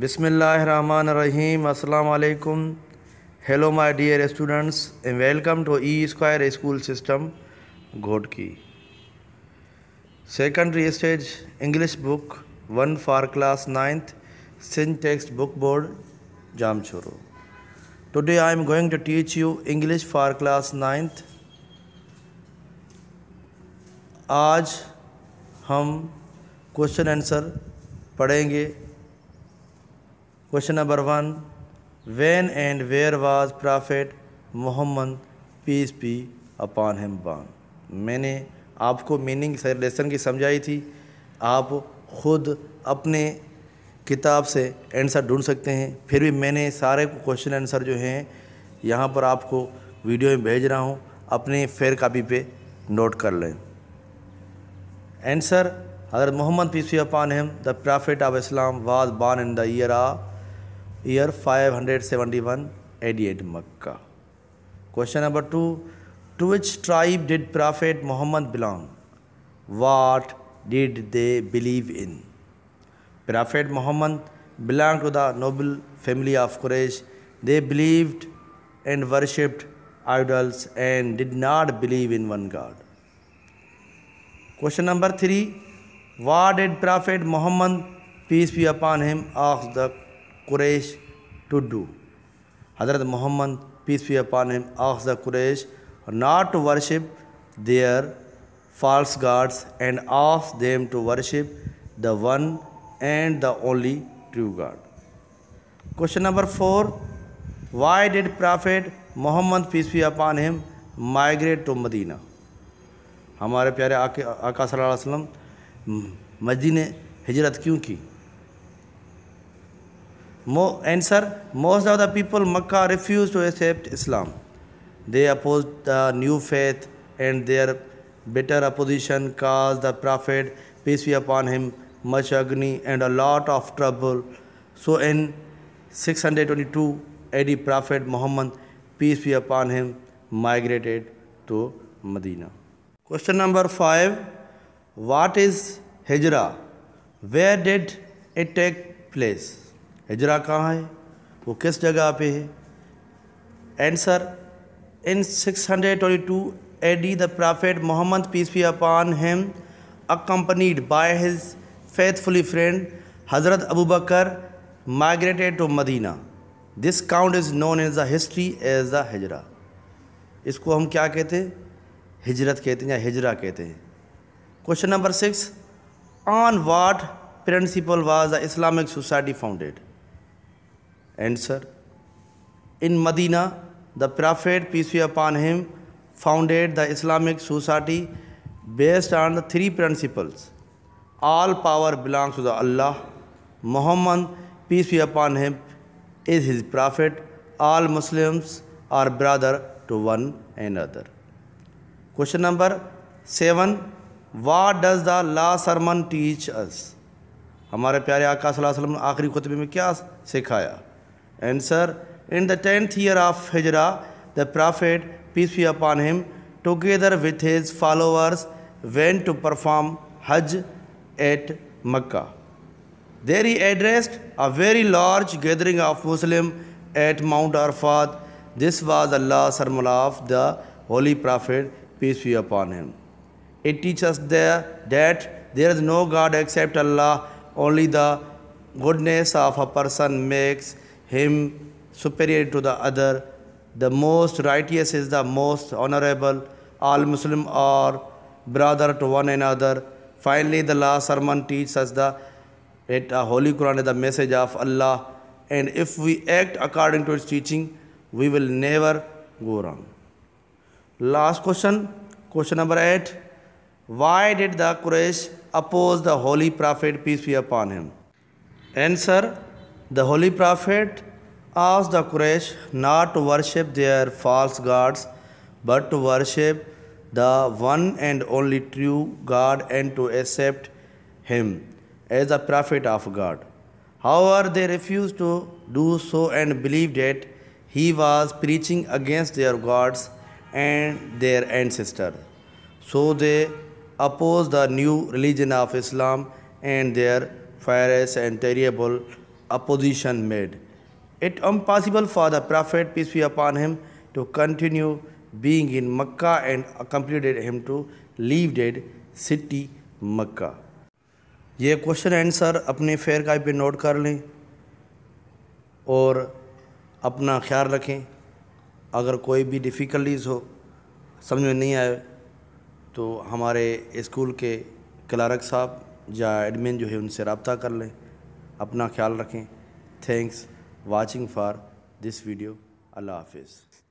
बिसमीम् अल्लाम hello my dear students and welcome to E square school system Ghotki secondary stage English book one for class ninth Sindh text book board Jamshoro today I am going to teach you English for class ninth आज हम question answer पढ़ेंगे question number one when and where was prophet Muhammad peace be upon him born मैंने आपको meaning lesson की समझाई थी आप खुद अपने किताब से आंसर ढूंढ सकते हैं फिर भी मैंने सारे क्वेश्चन आंसर जो हैं यहाँ पर आपको वीडियो में भेज रहा हूँ अपने फेयर कापी पे नोट कर लें answer Hazrat Muhammad peace upon him the prophet of Islam was born in the year a year 571 AD Mecca question number two two which tribe did prophet Muhammad belong what did they believe in prophet Muhammad belong to the noble family of Quraysh they believed and worshipped idols and did not believe in one God question number three what did prophet Muhammad peace be upon him of the Quraysh to do. Hazrat Muhammad, peace be upon him, asked the Quraysh not to worship their false gods and asked them to worship the one and the only true God. Question number 4. Why did Prophet Muhammad, peace be upon him, migrate to Medina? हमारे प्यारे आका सल्लल्लाहु अलैहि वसल्लम मदीने हिजरत क्यों की answer Most of the people Makkah refused to accept Islam. They opposed the new faith and their bitter opposition caused the Prophet, peace be upon him, much agony and a lot of trouble. So in 622 AD, Prophet Muhammad, peace be upon him, migrated to Medina. Question number 5 What is Hijra? Where did it take place? हिजरा कहाँ है वो किस जगह पे है answer in 622 AD the prophet Muhammad peace be upon him accompanied by his faithfully friend हजरत Abu Bakr migrated to Medina this count is known as the history as the Hijra इसको हम क्या कहते हैं हिजरत कहते हैं या हिजरा कहते हैं question number six on what principle was the Islamic society founded answer. In Medina, the Prophet, peace be upon him, founded the Islamic society based on the three principles. All power belongs to the Allah. Muhammad, peace be upon him, is his prophet. All Muslims are brother to one another. Question number 7. What does the last sermon teach us? हमारे प्यारे आका सल्लल्लाहु अलैहि वसल्लम ने आखिरी खुतबे में क्या सिखाया Answer In the tenth year of Hijrah, the Prophet, peace be upon him, together with his followers, went to perform Hajj at Mecca. There he addressed a very large gathering of Muslims at Mount Arfat. This was Allah's sermon of the Holy Prophet, peace be upon him. It teaches us there that there is no God except Allah, only the goodness of a person makes him superior to the other. The most righteous is the most honorable. All Muslims are brother to one another. Finally, the last sermon teaches us the that uh, Holy Quran is the message of Allah. And if we act according to its teaching, we will never go wrong. Last question, question number eight. Why did the Quraysh oppose the Holy Prophet, peace be upon him? Answer the Holy Prophet asked the Quraysh not to worship their false gods but to worship the one and only true God and to accept Him as a prophet of God. However, they refused to do so and believed that He was preaching against their gods and their ancestors. So they opposed the new religion of Islam and their fierce and terrible opposition made it impossible for the prophet peace be upon him to continue being in Mecca and completed him to leave dead city Mecca ये question answer अपने fair guide पे note कर लें और अपना ख्याल रखें अगर कोई भी डिफ़िकल्टीज़ हो समझ में नहीं आए तो हमारे स्कूल के क्लारक साहब या एडमिन जो है उनसे रबता कर लें अपना ख्याल रखें thanks watching for this video अल्लाह हाफिज़